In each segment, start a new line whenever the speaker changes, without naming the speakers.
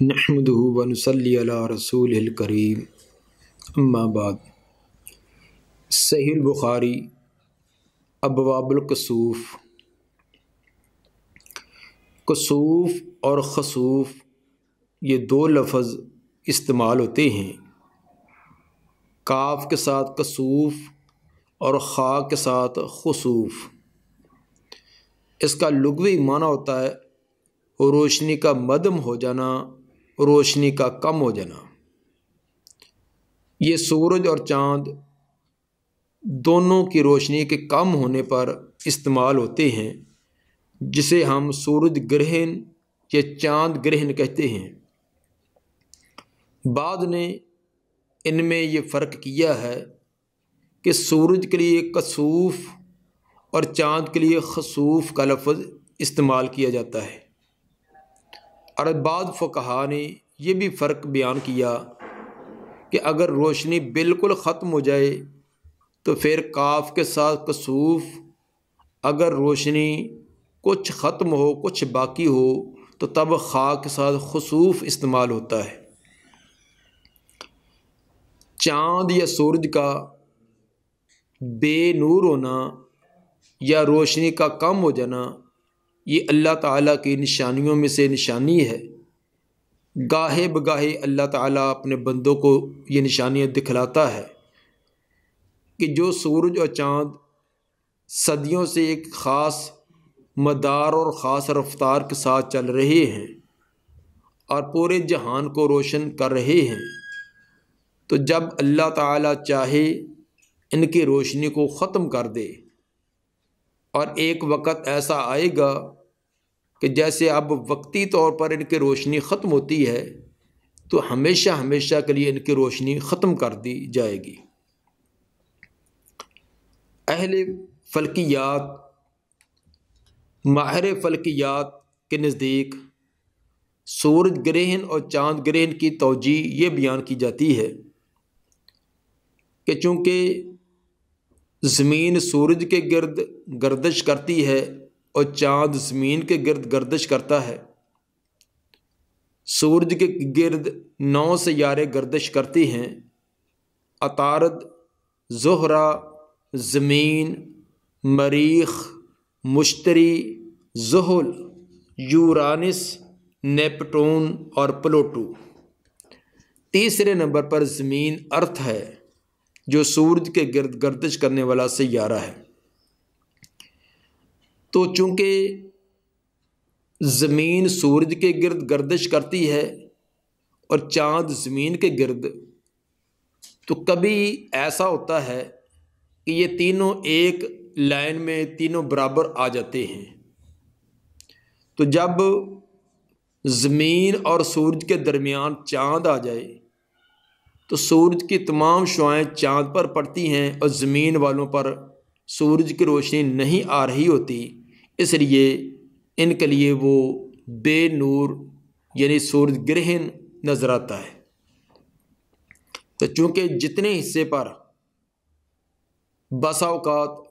नहमद वनसली रसूल करीम अम्माबाद सहील बुखारी अबवाबुलकसूफ़ कसूफ़ और खसूफ ये दो लफ्ज़ इस्तेमाल होते हैं काफ के साथ कसूफ़ और खा के साथ खसूफ इसका लुगवी माना होता है रोशनी का मदम हो जाना रोशनी का कम हो जाना ये सूरज और चाँद दोनों की रोशनी के कम होने पर इस्तेमाल होते हैं जिसे हम सूरज ग्रहण या चांद ग्रहण कहते हैं बाद ने इनमें ये फ़र्क किया है कि सूरज के लिए कसूफ और चांद के लिए खसूफ का लफ्ज़ इस्तेमाल किया जाता है अरबाद फ़कहा ने यह भी फ़र्क बयान किया कि अगर रोशनी बिल्कुल ख़त्म हो जाए तो फिर काफ के साथ कसूफ अगर रोशनी कुछ ख़त्म हो कुछ बाकी हो तो तब खा के साथ खसूफ इस्तेमाल होता है चाँद या सूरज का बेनूर होना या रोशनी का कम हो जाना ये अल्लाह ताला की निशानियों में से निशानी है गाहे बगाहे अल्लाह ताला अपने बंदों को ये निशानियाँ दिखलाता है कि जो सूरज और चाँद सदियों से एक ख़ास मदार और ख़ास रफ्तार के साथ चल रहे हैं और पूरे जहान को रोशन कर रहे हैं तो जब अल्लाह ताला चाहे इनकी रोशनी को ख़त्म कर दे और एक वक़्त ऐसा आएगा कि जैसे अब वक्ती तौर पर इनकी रोशनी ख़त्म होती है तो हमेशा हमेशा के लिए इनकी रोशनी ख़त्म कर दी जाएगी अहल फलकियात माहर फलकियात के नज़दीक सूरज ग्रहण और चांद ग्रहण की तोजी ये बयान की जाती है कि चूँकि ज़मीन सूरज के गर्द गर्दश करती है और चाँद ज़मीन के गिरद गर्दिश करता है सूरज के गिरद नौ सारे गर्दिश करती हैं अतारद जहरा ज़मीन मरीख मुश्तरी जहल यूरानस नेपटून और प्लोटू तीसरे नंबर पर ज़मीन अर्थ है जो सूरज के गिरद गर्दिश करने वाला सारा है तो चूँकि ज़मीन सूरज के गिरद गर्दिश करती है और चाँद ज़मीन के गिर्द तो कभी ऐसा होता है कि ये तीनों एक लाइन में तीनों बराबर आ जाते हैं तो जब ज़मीन और सूरज के दरमियान चाँद आ जाए तो सूरज की तमाम शुआएँ चाँद पर पड़ती हैं और ज़मीन वालों पर सूरज की रोशनी नहीं आ रही होती इसलिए इनके लिए वो बेनूर यानी सूर्य ग्रहण नज़र आता है तो चूँकि जितने हिस्से पर बसाओकात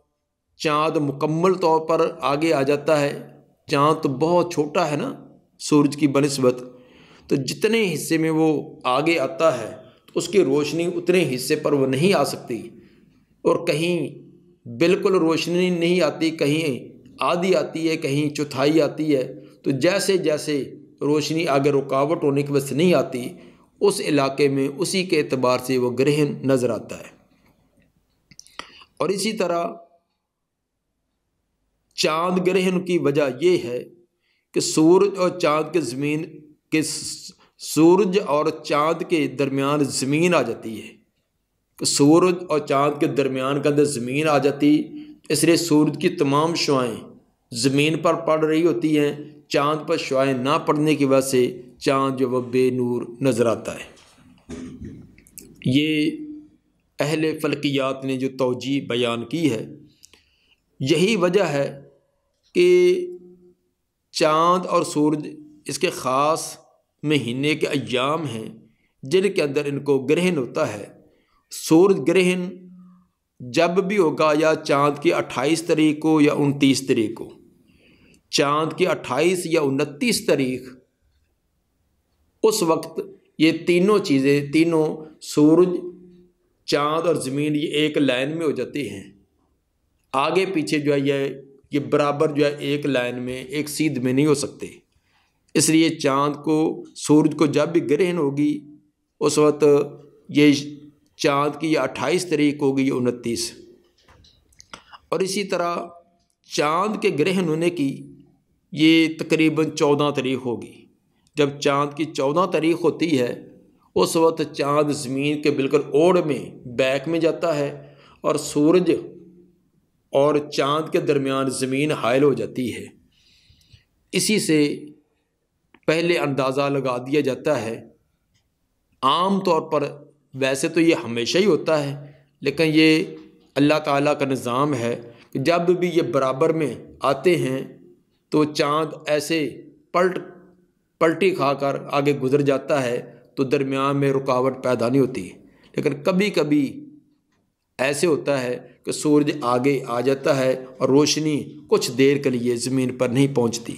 चाँद मुकम्मल तौर पर आगे आ जाता है चाँद तो बहुत छोटा है ना सूरज की बनस्बत तो जितने हिस्से में वो आगे आता है तो उसकी रोशनी उतने हिस्से पर वो नहीं आ सकती और कहीं बिल्कुल रोशनी नहीं आती कहीं आधी आती है कहीं चौथाई आती है तो जैसे जैसे रोशनी आगे रुकावट होने की वजह नहीं आती उस इलाके में उसी के अतबार से वह ग्रहण नज़र आता है और इसी तरह चांद ग्रहण की वजह यह है कि सूरज और चांद के ज़मीन के सूरज और चांद के दरमियान ज़मीन आ जाती है कि सूरज और चांद के दरमियान के अंदर ज़मीन आ जाती इसलिए सूरज की तमाम शुआएँ ज़मीन पर पड़ रही होती हैं चाँद पर शुआ ना पड़ने की वजह से चाँद जो वह बेनूर नज़र आता है ये अहल फलकियात ने जो तोजी बयान की है यही वजह है कि चाँद और सूरज इसके ख़ास महीने के अयाम हैं जिनके अंदर इनको ग्रहण होता है सूरज ग्रहण जब भी होगा या चाँद की अट्ठाईस तरीक को या उनतीस तरीक को चांद की 28 या 29 तारीख उस वक्त ये तीनों चीज़ें तीनों सूरज चांद और ज़मीन ये एक लाइन में हो जाती हैं आगे पीछे जो है ये ये बराबर जो है एक लाइन में एक सीध में नहीं हो सकते इसलिए चांद को सूरज को जब भी ग्रहण होगी उस वक्त ये चांद की ये अट्ठाईस तारीख होगी ये उनतीस और इसी तरह चांद के ग्रहण होने की ये तकरीबन चौदह तारीख होगी जब चाँद की चौदह तारीख होती है उस वक्त चाँद ज़मीन के बिल्कुल ओढ़ में बैक में जाता है और सूरज और चाँद के दरमियान ज़मीन हायल हो जाती है इसी से पहले अंदाज़ा लगा दिया जाता है आम तौर पर वैसे तो ये हमेशा ही होता है लेकिन ये अल्लाह ताला का निज़ाम है कि जब भी ये बराबर में आते हैं तो चाँद ऐसे पलट पलटी खाकर आगे गुजर जाता है तो दरमियान में रुकावट पैदा नहीं होती लेकिन कभी कभी ऐसे होता है कि सूरज आगे आ जाता है और रोशनी कुछ देर के लिए ज़मीन पर नहीं पहुंचती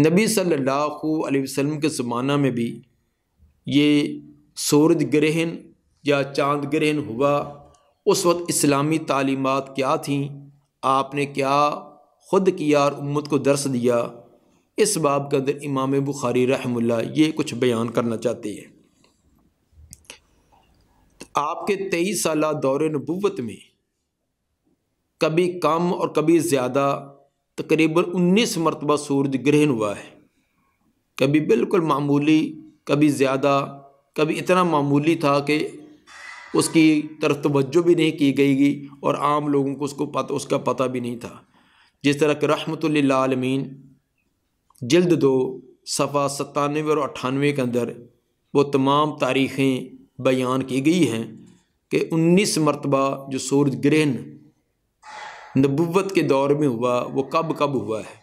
नबी सल्लल्लाहु अलैहि वसल्लम के ज़माना में भी ये सूरज ग्रहण या चांद ग्रहण हुआ उस वक्त इस्लामी तालीमत क्या थी आपने क्या ख़ुद किया और उम्मत को दर्स दिया इस बाब के अंदर इमाम बुखारी रहमुल्ला ये कुछ बयान करना चाहते हैं तो आपके तेईस साल दौर नबूत में कभी कम और कभी ज़्यादा तकरीबन उन्नीस मरतबा सूरज ग्रहण हुआ है कभी बिल्कुल मामूली कभी ज़्यादा कभी इतना मामूली था कि उसकी तरफ तवज्जो भी नहीं की गई और आम लोगों को उसको पता उसका पता भी नहीं था जिस तरह के लालमीन जल्द दो सफ़ा सतानवे और अट्ठानवे के अंदर वो तमाम तारीखें बयान की गई हैं कि उन्नीस मरतबा जो सूर्य ग्रहण नबूत के दौर में हुआ वो कब कब हुआ है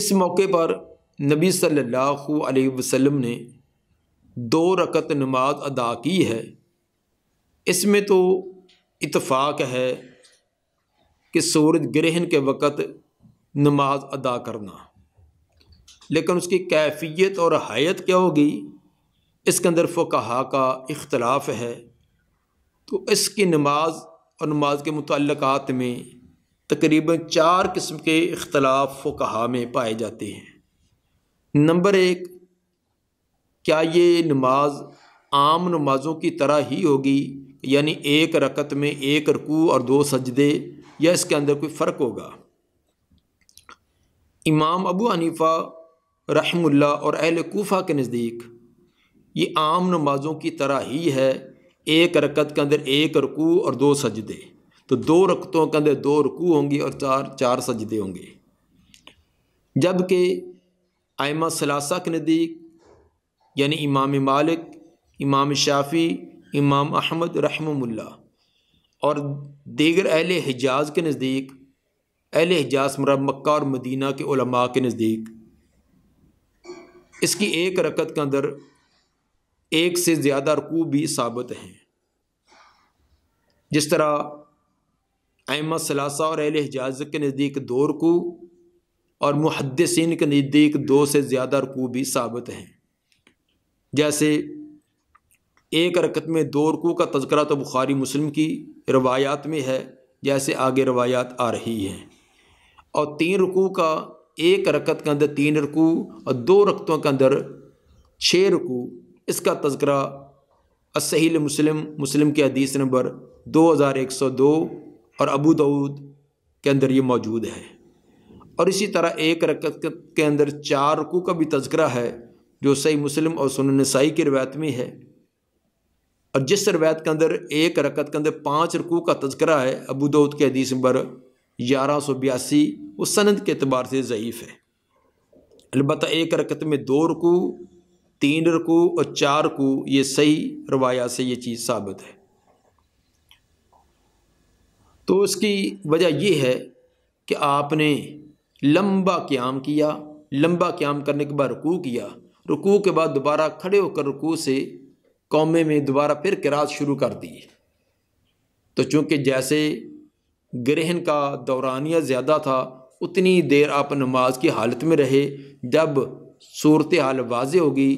इस मौके पर नबी सल्लल्लाहु अलैहि वसल्लम ने दो रकत नमाज अदा की है इसमें तो इतफ़ाक़ है कि सूरज ग्रहण के वक़्त नमाज अदा करना लेकिन उसकी कैफियत और हैत क्या होगी इसके अंदर फ़ुकहा का इख्तलाफ है तो इसकी नमाज और नमाज के मुतक़ात में तकरीबन चार किस्म के अख्तिलाफ़ फ़ुकहा में पाए जाते हैं नंबर एक क्या ये नमाज आम नमाज़ों की तरह ही होगी यानी एक रकत में एक रकू और दो सजदे या इसके अंदर कोई फ़र्क होगा इमाम अबू हनीफ़ा रहमुल्ला और अहल कोफ़ा के नज़दीक ये आम नमाज़ों की तरह ही है एक रकत के अंदर एक रकू और दो सजदे तो दो रकतों के अंदर दो रकू होंगे और चार चार सजदे होंगे जबकि आयमा सलासा के नज़दीक यानी इमाम मालिक इमाम शाफ़ी इमाम अहमद रहमुल्ला और दीगर अहल हिजाज के नज़दीक अहल हिजाज मरा मक् और मदीना के उलमा के नज़दीक इसकी एक रकत के अंदर एक से ज़्यादा रकू भी साबित हैं जिस तरह अहमद सलासा और अहल हिजाज के नज़दीक दो रकू और मुहदसिन के नज़दीक दो से ज़्यादा रकू भी साबित हैं जैसे एक रकत में दो रुकू का तस्करा तो बुखारी मुस्लिम की रवायात में है जैसे आगे रवायात आ रही हैं और तीन रुकू का एक रकत के अंदर तीन रुकू और दो रकतों के अंदर छः रुकू इसका तस्करा असहील मुस्लिम मुस्लिम के हदीस नंबर दो हज़ार एक सौ दो और अबू दाऊद के अंदर ये मौजूद है और इसी तरह एक रकत के अंदर चार रुकू का भी तस्करा है जो सही मुस्लिम और सुन नसाई की रवायत में है और जिस रवायत के अंदर एक रकत के अंदर पाँच रकू का तस्करा है अबू दौद के हदीस नंबर ग्यारह सौ बयासी वो सनद के अतबार से ज़यीफ़ है अलबत् एक रकत में दो रकू तीन रकू और चार रकू ये सही रवायात से ये चीज़ साबित है तो इसकी वजह यह है कि आपने लंबा क्याम किया लंबा क्याम करने के बाद रुकू किया रुकू के बाद दोबारा खड़े होकर रुकू से कौमे में दोबारा फिर किरात शुरू कर दी तो चूँकि जैसे ग्रहण का दौरानिया ज़्यादा था उतनी देर आप नमाज की हालत में रहे जब सूरत हाल वाज होगी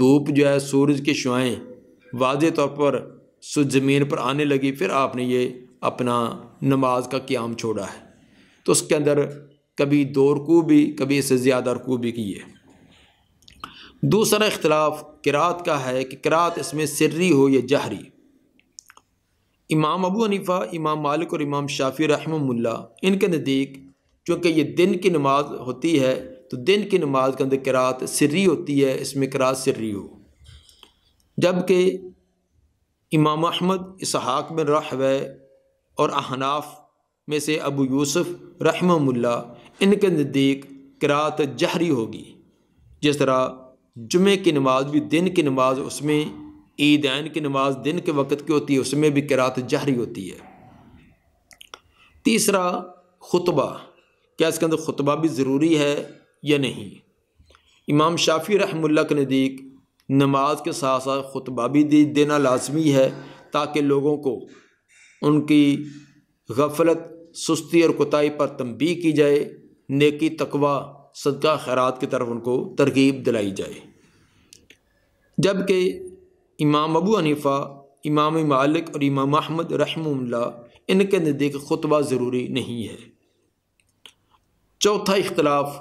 धूप जो है सूरज की शुआएँ वाज तौर पर ज़मीन पर आने लगी फिर आपने ये अपना नमाज का क्याम छोड़ा है तो उसके अंदर कभी दो रकू भी कभी इससे ज़्यादा रकू भी की है दूसरा इख्तलाफ किरात का है कि किरात इसमें सिर्री हो या जहरी इमाम अबू हनीफ़ा इमाम मालिक और इमाम शाफी रहमल्ला इनके नज़दीक चूँकि ये दिन की नमाज होती है तो दिन की नमाज के अंदर किरात सर्री होती है इसमें किरात सर्री हो जबकि इमाम अहमद इसहाक बिन राहवे और अहनाफ में से अबू यूसुफ रहमल्ला इनके नज़दीक किरात जहरी होगी जिस तरह जुमे की नमाज भी दिन की नमाज उसमें ईदैन की नमाज दिन के वक़्त की होती है उसमें भी किरात जहरी होती है तीसरा खुतबा क्या इसके अंदर खुतबा भी ज़रूरी है या नहीं इमाम शाफी रहमुल्ला के नज़दीक नमाज के साथ साथ खुतबा भी देना लाजमी है ताकि लोगों को उनकी गफलत सुस्ती और कोताही पर तंबी की जाए नेकी तकवा सदका खैरात की तरफ उनको तरगीब दिलाई जाए जबकि इमाम अबू हनीफ़ा इमाम मालिक और इमाम अहमद रहमल्ला इनके नज़दीक खुतबा ज़रूरी नहीं है चौथा इख्तलाफ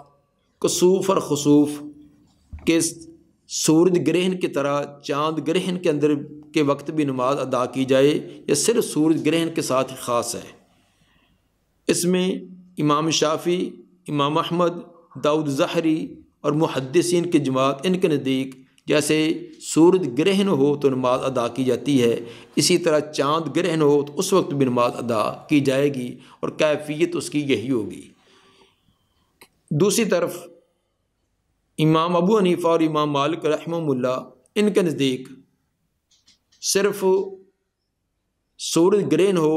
कसूफ और खसूफ के सूरज ग्रहण की तरह चांद ग्रहण के अंदर के वक्त भी नमाज अदा की जाए यह सिर्फ सूरज ग्रहण के साथ ही ख़ास है इसमें इमाम शाफी इमाम अहमद दाऊद ज़हरी और मुहदसिन की जमात इनके नज़दीक जैसे सूरज ग्रहण हो तो नमाज अदा की जाती है इसी तरह चाँद ग्रहण हो तो उस वक्त भी नमाज अदा की जाएगी और कैफियत उसकी यही होगी दूसरी तरफ इमाम अबू हनीफ़ा और इमाम मालिक रहमल्ला इनके नज़दीक सिर्फ सूरज ग्रहण हो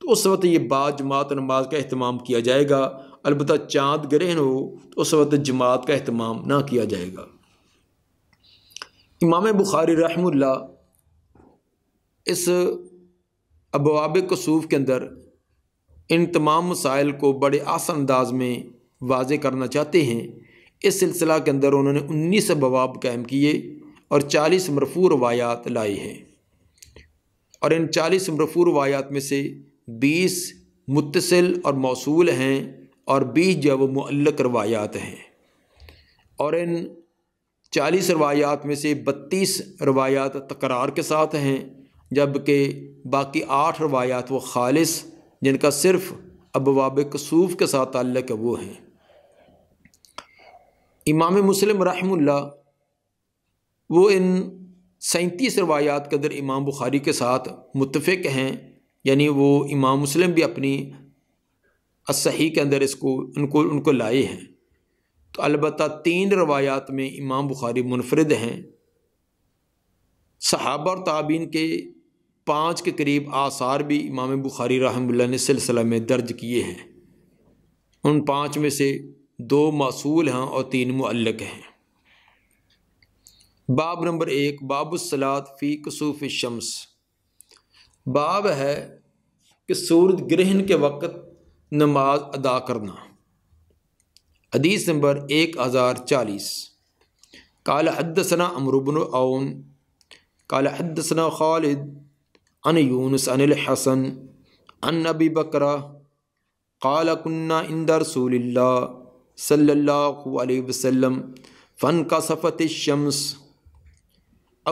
तो उस वक्त ये बाद जमात नमाज का अहतमाम किया जाएगा अलबत् चाँद ग्रहण हो तो उस वक्त जमात का अहतमाम ना किया जाएगा इमाम बुखारी रहमुल्ला इस अबवाब कसूफ के अंदर इन तमाम मसाइल को बड़े आसान अंदाज में वाज करना चाहते हैं इस सिलसिला के अंदर उन्होंने उन्नीस अबवाब कायम किए और चालीस मरफू रवायात लाए हैं और इन चालीस मरफू रवायात में से बीस मुतसिल और मौसू हैं और बीस जब मल्लक रवायात हैं और इन चालीस रवायात में से बत्तीस रवायात तकरार के साथ हैं जबकि बाकी आठ रवायात वो खालिस जिनका सिर्फ़ अबवाब कसूफ के साथ ताल्लक वो हैं इमाम मुस्लिम रहमुल्ला वो इन सैंतीस रवायात के अंदर इमाम बुखारी के साथ मुतफ़ हैं यानी वो इमाम मुस्लिम भी अपनी असही के अंदर इसको उनको उनको लाए हैं तो अलबत् तीन रवायात में इमाम बुखारी मुनफरद हैं सहाबा और ताबीन के पाँच के करीब आसार भी इमाम बुखारी रहा ने सिलसिला में दर्ज किए हैं उन पाँच में से दो मासूल हैं और तीन मल्लक हैं बाब नंबर एक बाबुसलात फ़ी कसूफ़ शम्स बाब है कि सूरज ग्रहण के वक्त नमाज अदा करना अदीस नंबर एक हज़ार चालीस काल हदसना अमरुबन आउन काल हदसना खालिद अन यूनस अनिल हसन अन अबी बकरा काल कन्ना इंद रसूलिल्ला सल्ला वसलम फ़न का सफ़त शम्स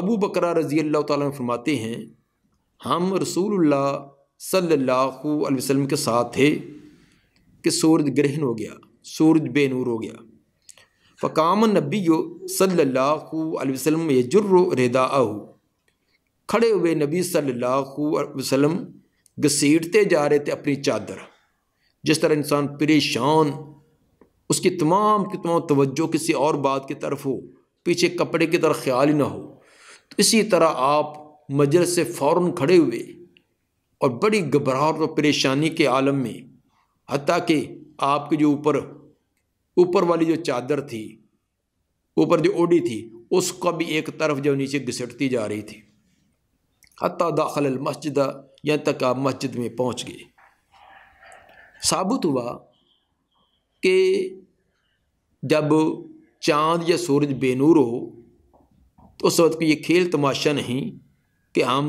अबू बकरा रज़ी अल्लाह ताला फरमाते हैं हम रसूलुल्लाह सल्लल्लाहु अलैहि वसल्लम के साथ थे कि सूर्य ग्रहण हो गया सूर्य बेनूर हो गया फ़काम नबी सल्ला वसम यजुर्र आहू खड़े हुए नबी सल्लाम घसीटते जा रहे थे अपनी चादर जिस तरह इंसान परेशान उसकी तमाम की तमाम तोज्जो किसी और बात की तरफ हो पीछे कपड़े की तरफ ख्याल ही ना हो तो इसी तरह आप मजर से फ़ौर खड़े हुए और बड़ी घबराहट और परेशानी के आलम में हती कि आपके जो ऊपर ऊपर वाली जो चादर थी ऊपर जो ओडी थी उसका भी एक तरफ जो नीचे घिसटती जा रही थी हती दाखल मस्जिद यहाँ तक आप मस्जिद में पहुँच गए साबित हुआ कि जब चाँद या सूरज बेनूर हो तो उस वक्त ये खेल तमाशा नहीं कि हम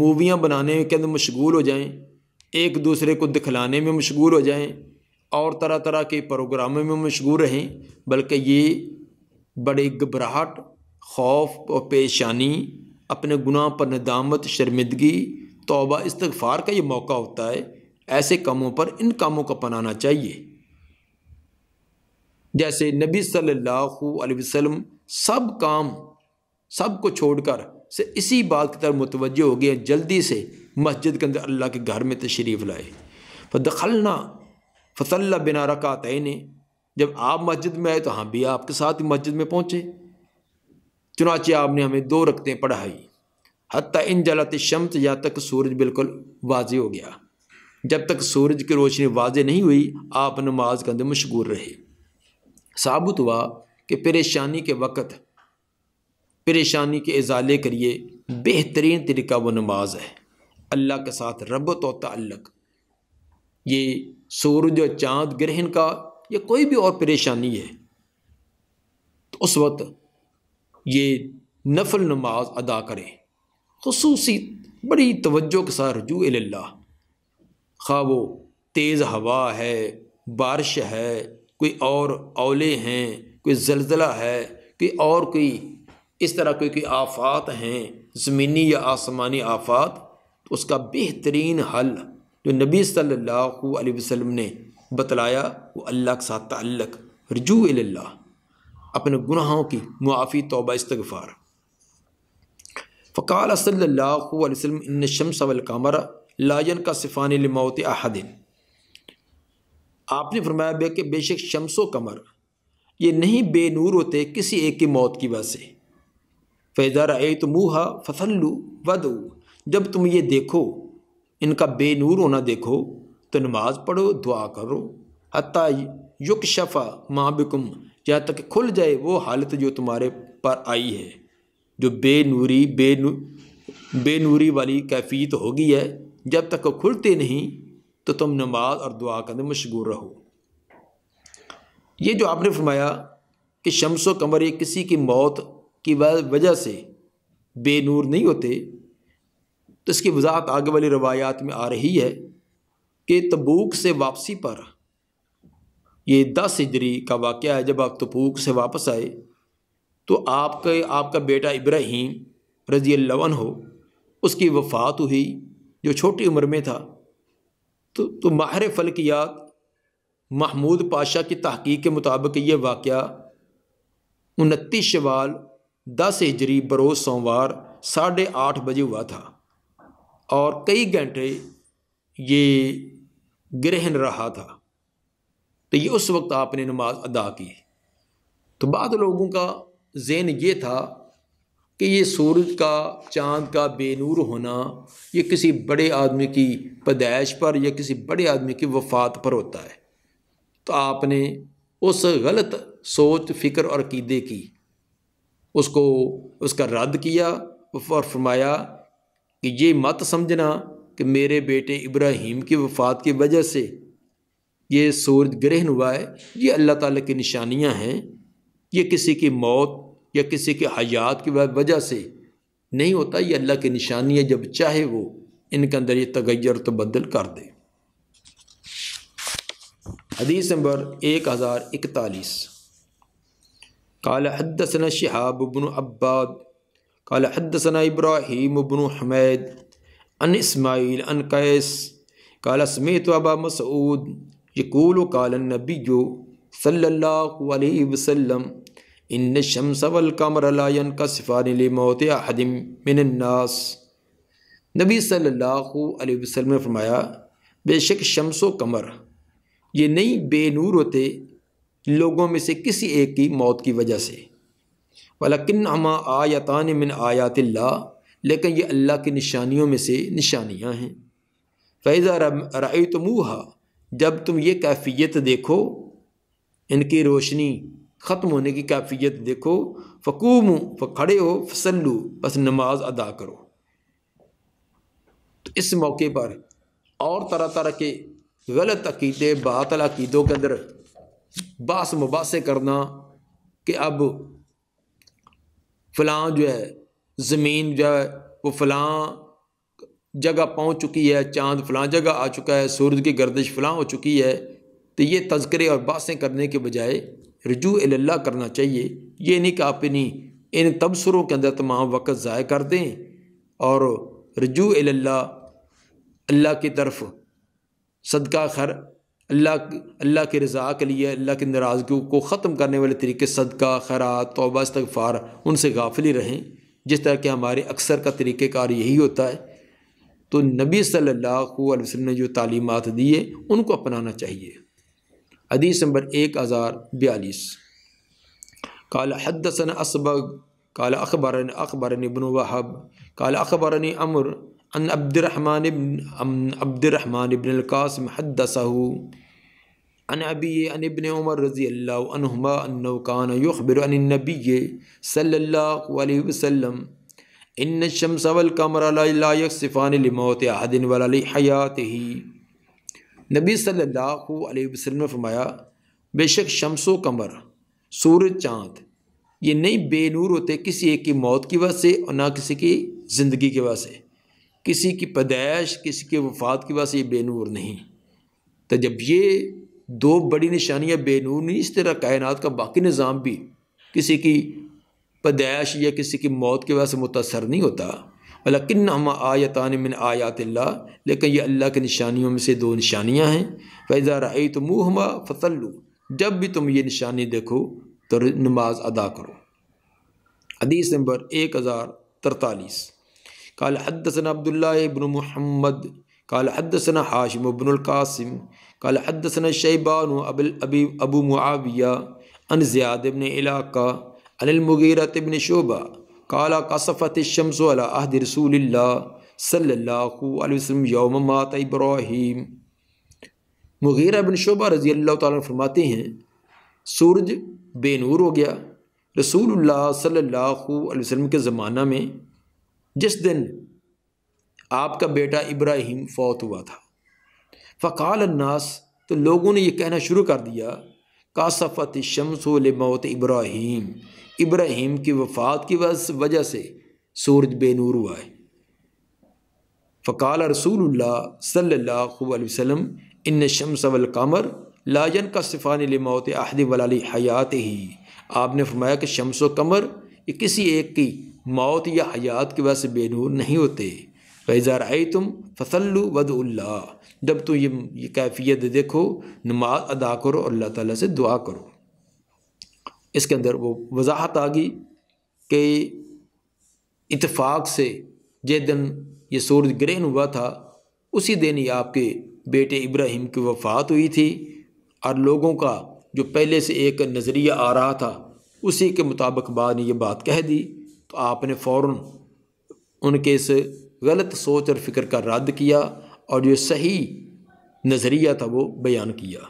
मूवियाँ बनाने के अंदर मशगूल हो जाएं एक दूसरे को दिखलाने में मशगूल हो जाएं और तरह तरह के प्रोग्रामों में मशगूल रहें बल्कि ये बड़े घबराहट खौफ और पेशानी अपने गुनाह पर नदामत शर्मिंदगी तोबा इस्तफ़ार का ये मौका होता है ऐसे कामों पर इन कामों का अपनाना चाहिए जैसे नबी सल्लल्लाहु अलैहि वसल्लम सब काम सब को छोड़कर से इसी बात की तरफ मुतवजह हो गए जल्दी से मस्जिद के अंदर अल्लाह के घर में तशरीफ़ लाए दखलना फसल्ला बिना रकात ने जब आप मस्जिद में आए तो हम भी आपके साथ ही मस्जिद में पहुँचे चुनाचे आपने हमें दो रखते पढ़ाई हती इन जलाते शम्स या तक सूरज बिल्कुल वाजे हो गया जब तक सूरज की रोशनी वाज नहीं हुई आप नमाज के अंदर मशगूर रहे साबुत हुआ कि परेशानी के वक़्त परेशानी के इजाले करिए बेहतरीन तरीका वो नमाज है अल्लाह के साथ रबत और तल्लक ये सूरज और चाँद ग्रहण का या कोई भी और परेशानी है तो उस वक्त ये नफल नमाज अदा करें खसूस बड़ी तवज्जो के साथ रजू अल्ला खा वो तेज़ हवा है बारिश है कोई और ओले हैं कोई जलजला है कोई और कोई इस तरह कोई कोई आफात हैं ज़मीनी या आसमानी आफात तो उसका बेहतरीन हल जो नबी सल्लल्लाहु अलैहि वसल्लम ने बतलाया वो अल्लाह के साथ तल्लक रजू अल्लाह अपने गुनाहों की मुआफ़ी तोबा इस्तफ़ार फ़काल सल्ला वसम इन शमस वलकमर लायन का सिफ़ान मौत अहदिन आपने फरमाया कि बेशक शमसो कमर ये नहीं बेनूर होते किसी एक की मौत की वजह से फैज़ार ए तो मुँह फसल्लू वदू जब तुम ये देखो इनका बेनूर होना देखो तो नमाज़ पढ़ो दुआ करो अता युक शफ़ा बिकुम जहाँ तक खुल जाए वो हालत जो तुम्हारे पर आई है जो बेनूरी बेनू बेनूरी वाली कैफियत होगी है जब तक वो खुलते नहीं तो तुम नमाज और दुआ करने मशगूर रहो ये जो आपने फरमाया कि शमसो व कमर किसी की मौत की वजह से बेनूर नहीं होते तो इसकी वजाहत आगे वाली रवायात में आ रही है कि तबूक से वापसी पर ये दस हिजरी का वाक़ है जब आप तबूक से वापस आए तो आपके आपका बेटा इब्राहिम रजी लवन हो उसकी वफ़ात हुई जो छोटी उम्र में था तो तो माहर फलकियात महमूद पाशा की तहकीक के मुताबिक ये वाक़ उनतीस शवाल दस हिजरी बरोज़ सोमवार साढ़े आठ बजे हुआ था और कई घंटे ये ग्रहण रहा था तो ये उस वक्त आपने नमाज अदा की तो बाद लोगों का जेन ये था कि ये सूरज का चांद का बेनूर होना ये किसी बड़े आदमी की पैदाइश पर या किसी बड़े आदमी की वफात पर होता है तो आपने उस गलत सोच फिक्र और अकीदे की उसको उसका रद्द किया और फरमाया कि ये मत समझना कि मेरे बेटे इब्राहिम की वफ़ात की वजह से ये सूर्य ग्रहण हुआ है ये अल्लाह ताला की निशानियां हैं ये किसी की मौत या किसी के हयात की वजह से नहीं होता ये अल्लाह की निशानियाँ जब चाहे वो इनके अंदर ये तगैर तबदल तो कर दे हदीस नंबर एक हज़ार इकतालीस काल हदसन शहाबन अब्बाद काल हदसना इब्राहिम बन हमैद अन इसमाइल अन कैस काल समेत अबा मसूद यकूल काल नबी सल्ला वसम इन शमस वल कमर लायन का सिफ़ान मौत अहदम मिनन्नास नबी सल्लल्लाहु अलैहि वसल्लम ने फरमाया बेशक शम्स कमर ये नहीं बेनूर होते लोगों में से किसी एक की मौत की वजह से वलकिन अमा आयतान मिन आयातिल्ला लेकिन ये अल्लाह की निशानियों में से निशानियाँ हैं फ़ैज़ा राय तमूहा जब तुम ये कैफियत देखो इनकी रोशनी ख़त्म होने की कैफियत देखो फ़कूम खड़े हो फसलू बस नमाज अदा करो तो इस मौके पर और तरह तरह के गलत अकीदे बातल अकीदों के अंदर बास मुबास करना कि अब फ़लाँ जो है ज़मीन जो है वो फ़लाँ जगह पहुँच चुकी है चाँद फ़लाँ जगह आ चुका है सूरज की गर्दिश फलां हो चुकी है तो ये तस्करे और बासें करने के बजाय रजू अल्लाह करना चाहिए ये नहीं कि आप इन्हीं इन तबसरों के अंदर तमाम वक़्त ज़ाय कर दें और रजू अल्लाह अल्लाह की तरफ सदका खर अल्लाह अल्लाह के रज़ा के लिए अल्लाह की नाराज़गी को ख़त्म करने वाले तरीके सदका ख़ैरा तोबा तगफ़ार उनसे गाफिल ही रहें जिस तरह के हमारे अक्सर का तरीक़ेकार यही होता है तो नबी सल्लल्लाहु अलैहि वसल्लम ने जो तालीमत दी है उनको अपनाना चाहिए हदीस नंबर एक हज़ार बयालीस काल हदसन असबग काल अखबर अखबर इबन वहब काल अखबर अमर अन अब्दुलरहमान अब्दुलरहमान इबन अकासम हदसहू अन अबी अन इबन उमर रज़ी अल्लाहमा अनकान युखबिरनबी सल्ला वसम इन शमसवल कमरलाफ़ानमौत अहदिन हयात ही नबी सल्ला वसम ने फरमाया बेशक शमसो कमर सूरज चाँद ये नहीं बेनूर होते किसी एक की मौत की वजह से और ना किसी की ज़िंदगी की वजह से किसी की पैदाइश किसी के वफात की वजह से ये बेनूर नहीं तो जब ये दो बड़ी निशानियाँ बेनूर नहीं इस तरह कायनात का बाकी निज़ाम भी किसी की पैदाइश या किसी की मौत की वजह से मुतासर नहीं होता किन्न हम आयतान मिन आयात लेकिन ये अल्लाह की निशानियों में से दो निशानियाँ हैं फैज़ा रही तो मुँह हम फसलू जब भी तुम ये निशानी देखो तो नमाज अदा करो हदीस नंबर एक हज़ार तरतालीस काल हदसन अब्दुल्ला इबन महमद काल हदसन हाशिम बनकासिम काल हदसन शैबान अबल अबी अबू मुआविया अन ज़ियाद इबन इलाका अनिलमगीरत इबन शोबा काला कसफ़त शम्स अहद रसूल सल्ला वसम योम मात इब्राहिम मुगीरा बिन शोबा रज़ी अल्लाह ताला फरमाते हैं सूरज बेनूर हो गया रसूलुल्लाह सल्लल्लाहु अलैहि वसल्लम के ज़माना में जिस दिन आपका बेटा इब्राहिम फौत हुआ था फ़काल अन्नास तो लोगों ने यह कहना शुरू कर दिया सफत शमसोल मौत इब्राहिम इब्राहिम की वफ़ात की वजह से सूरज बेनूर हुआ है फ़काल रसूल सल्ला इन इन शम्स क़मर लाजन का सिफ़ान मौत आहद वलाली हयात ही आपने फरमाया कि शम्स कमर ये किसी एक की मौत या हयात की वजह से बेनूर नहीं होते वज़ार आई तुम फसल्लु वदुल्ला जब तुम ये ये कैफियत देखो नमाज अदा करो और अल्लाह ताला से दुआ करो इसके अंदर वो वजाहत आ गई कि इतफ़ाक़ से जिस दिन ये सूरज ग्रहण हुआ था उसी दिन ये आपके बेटे इब्राहिम की वफ़ात हुई थी और लोगों का जो पहले से एक नज़रिया आ रहा था उसी के मुताबिक बाद ने यह बात कह दी तो आपने फ़ौर उनके इस गलत सोच और फिक्र का रद्द किया और जो सही नज़रिया था वो बयान किया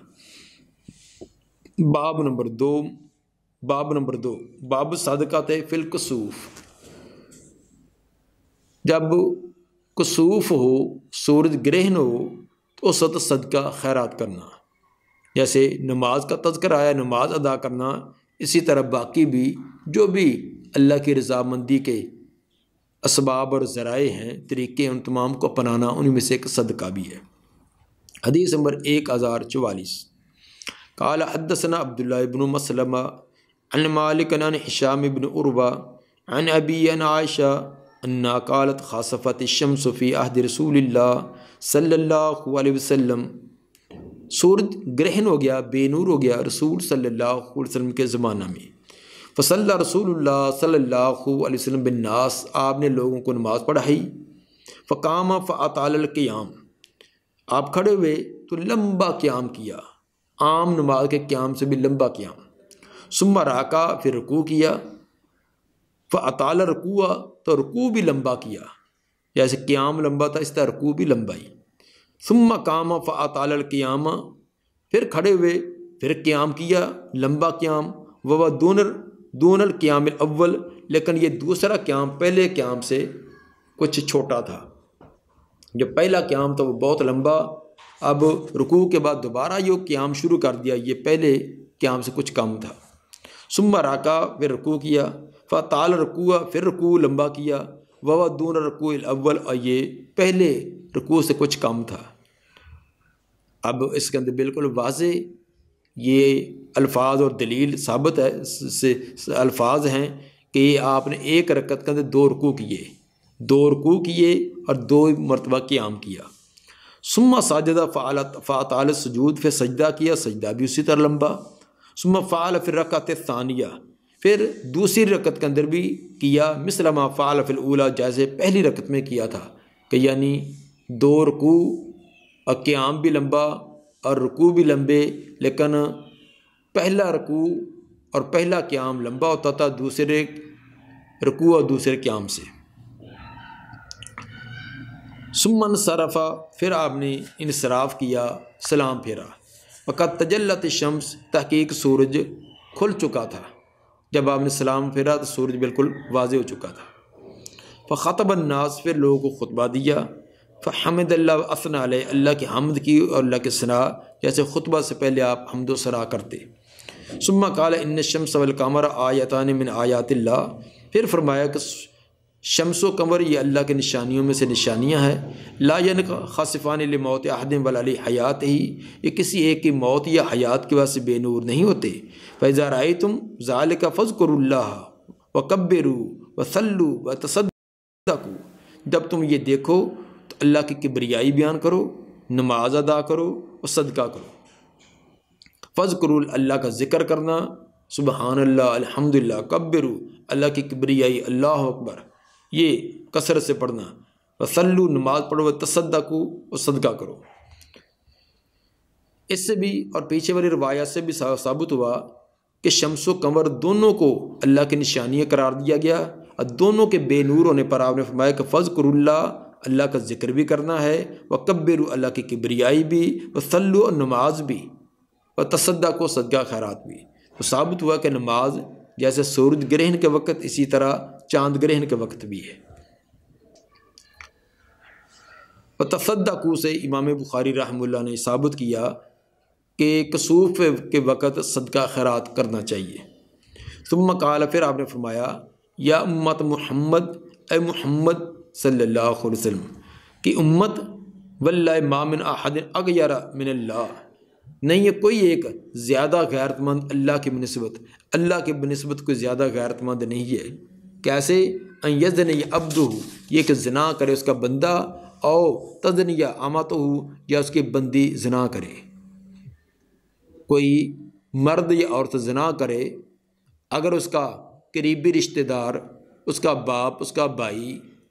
बाब नंबर दो बाब नंबर दो बाब सदका थे फिल कसूफ जब कसूफ हो सूरज ग्रहण हो तो उस वक्त सदका खैरात करना जैसे नमाज का तस्कर आया नमाज अदा करना इसी तरह बाकी भी जो भी अल्लाह की रजामंदी के इसबाब और ज़राए हैं तरीके उन तमाम को अपनाना उनमें से एक सदका भी है हदीस नंबर एक हज़ार चवालीस काला हदसना अब्दुल्ला इबन मसलमा अन मालिकन हिशाम इबन उर्वा अन अन आयशा अन्ना कालत खासफ़त शमसफ़ी अहद रसूल सल्ला वसम सूरज ग्रहण हो गया बेनूर हो गया रसूल सल्ला अलैहि के ज़माना में फ़सल रसूल सल्लाम बिन्नास आपने लोगों को नमाज़ पढ़ाई फ़काम फ़ातालक़्याम आप खड़े हुए तो लम्बा क्याम किया आम नमाज के क्याम से भी लम्बा क्याम सुम्मा राका फिर रुकू किया फ़ाताल रकूआ तो रुकू भी लम्बा किया जैसे क्याम लम्बा था इस तरह रुकू भी ही सुम्मा काम फ़ाताल क़्याम फिर खड़े हुए फिर क्याम किया लम्बा क्याम वह दूनर दूनल क्याम अव्वल लेकिन ये दूसरा क्याम पहले क्याम से कुछ छोटा था जो पहला क्याम था वो बहुत लंबा अब रुकू के बाद दोबारा यो क्याम शुरू कर दिया ये पहले क्याम से कुछ कम था सुम्मा राका फिर रुकू किया ताल रकुआ फिर रुकू लंबा किया ववा दून रकू अव्वल और ये पहले रुकू से कुछ कम था अब इसके अंदर बिल्कुल वाज ये अल्फाज और दलील साबित है से अल्फाज हैं कि आपने एक रकत के अंदर दो रुकू किए दो रुकू किए और दो मरतबा क्याम किया सुम्मा साजदा फ़ाल फ़ाताल सजूद फिर सजदा किया सजदा भी उसी तरह लंबा सुम्मा फ़ाल फिर रकत तानिया फिर दूसरी रकत के अंदर भी किया मिसलमा फ़ाल फिल उला जैसे पहली रकत में किया था कि यानी दो रुकू और क्याम भी लंबा और रुकू भी लंबे लेकिन पहला रुकू और पहला क्याम लंबा होता था दूसरे रुकू और दूसरे क्याम से सुमन सरफ़ा फिर आपने इनसराफ किया सलाम फेरा वक़्त तजल्लत शम्स तहकीक सूरज खुल चुका था जब आपने सलाम फेरा तो सूरज बिल्कुल वाज हो चुका था फ़तबन्नास फिर लोगों को खुतबा दिया फ़हमद अल्लाह असना अल्लाह की हमद की और अल्लाह के सना जैसे खुतबा से पहले आप हमदो सना करते सुम्मा काल इन शम्स वलकमर आयतान मिन आयातिल्ला फिर फरमाया कि शम्स व कमर ये अल्लाह के निशानियों में से निशानियाँ हैं लायन खासिफान मौत आहदम वली हयात ही ये किसी एक की मौत या हयात के वजह से बेनूर नहीं होते फैज़ा राय तुम ज़ाल का फ़ज करुल्ला व रू व सल्लू व तसदू जब तुम ये देखो अल्लाह की किबरियाई बयान करो नमाज अदा करो और सदका करो फ़ज़ करूल अल्लाह का ज़िक्र करना सुबहान अल्लाह अलहमदिल्ला कब्बरू अल्लाह की किबरियाई अल्लाह अकबर ये कसरत से पढ़ना वसल्लु नमाज पढ़ो तसदा और सदका करो इससे भी और पीछे वाली रवायात से भी साबित हुआ कि शम्स कमर दोनों को अल्लाह की निशानियाँ करार दिया गया और दोनों के बेनूर होने पर आपने फरमाया कि फ़ज़ करुल्ला अल्लाह का ज़िक्र भी करना है व कब्बिर अल्लाह की किबरियाई भी व सल्लु और नमाज भी व तसदा को सदका खैरात भी तो साबित हुआ कि नमाज जैसे सूरज ग्रहण के वक्त इसी तरह चांद ग्रहण के वक्त भी है व तसदकू से इमाम बुखारी रहमुल्ला ने साबित किया कि कसूफ के वक़्त सदका खैरात करना चाहिए सुम्मा काल फिर आपने फरमाया या उम्मत मोहम्मद ए मोहम्मद सल्ला वसम कि उम्मत वल्ल मामिन अहद अगयार मिन नहीं है कोई एक ज़्यादा गैरतमंद अल्लाह की बनस्बत अल्लाह की बनस्बत कोई ज़्यादा गैरतमंद नहीं है कैसे अयजन या अब्द हो ये कि जना करे उसका बंदा और तजन या आमत हो या उसकी बंदी जना करे कोई मर्द या औरत जना करे अगर उसका करीबी रिश्तेदार उसका बाप उसका भाई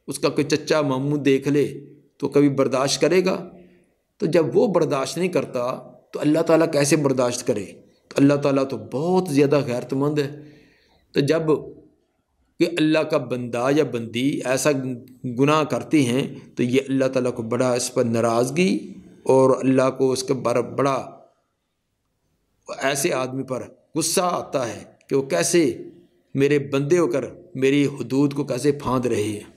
उसका कोई चच्चा मामू देख ले तो कभी बर्दाश्त करेगा तो जब वो बर्दाश्त नहीं करता तो अल्लाह ताला कैसे बर्दाश्त करे तो अल्लाह ताला तो बहुत ज़्यादा गैरतमंद है तो जब कि अल्लाह का बंदा या बंदी ऐसा गुनाह करती हैं तो ये अल्लाह ताला को बड़ा इस पर नाराज़गी और अल्लाह को उसके बार बड़ा ऐसे आदमी पर गुस्सा आता है कि वो कैसे मेरे बंदे होकर मेरी हदूद को कैसे फाँद रही है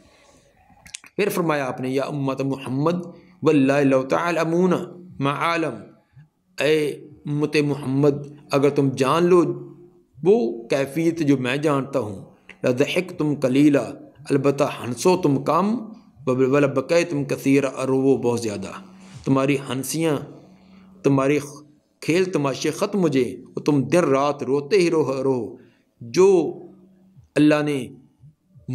फिर फरमाया आपने या उम्मत मोहम्मद वल्लामूना मालम ए उम्मत मोहम्मद अगर तुम जान लो वो कैफियत जो मैं जानता हूँ लदहक तुम कलीला अलबत् हंसो तुम कम वलबक तुम कसीर अरो वो बहुत ज़्यादा तुम्हारी हंसियाँ तुम्हारी खेल तमाशे ख़त्म हो जाए और तुम दिन रात रोते ही रो रो जो अल्लाह ने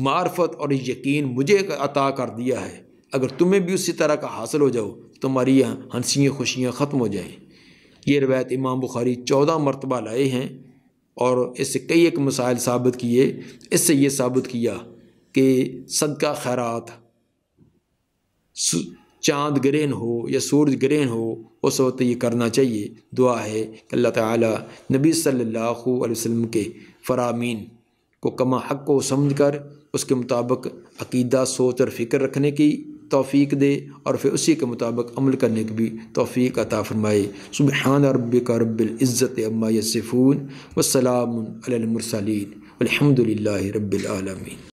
मार्फत और यकीन मुझे अता कर दिया है अगर तुम्हें भी उसी तरह का हासिल हो जाओ तुम्हारी तो यहाँ हंसियाँ खुशियाँ ख़त्म हो जाएँ ये रवायत इमाम बुखारी चौदह मरतबा लाए हैं और इससे कई एक मसाइल साबित किए इससे ये साबित किया कि सदका खैरात चाँद ग्रहण हो या सूरज ग्रहण हो उस वक्त ये करना चाहिए दुआ है कि अल्लाह ताला नबी सल्लल्लाहु अलैहि वसल्लम के फ़रामीन को कमा हक़ को समझ कर उसके मुताबिक अकीदा सोच और फ़िक्र रखने की तोफ़ी दे और फिर उसी के मुताबिक अमल करने की भी तोफ़ी अता फ़रमाए सुबहान रब रब्ज़त अम्मा यसिफ़ून वसलामसलिन अलहमदिल्ला रबालमीन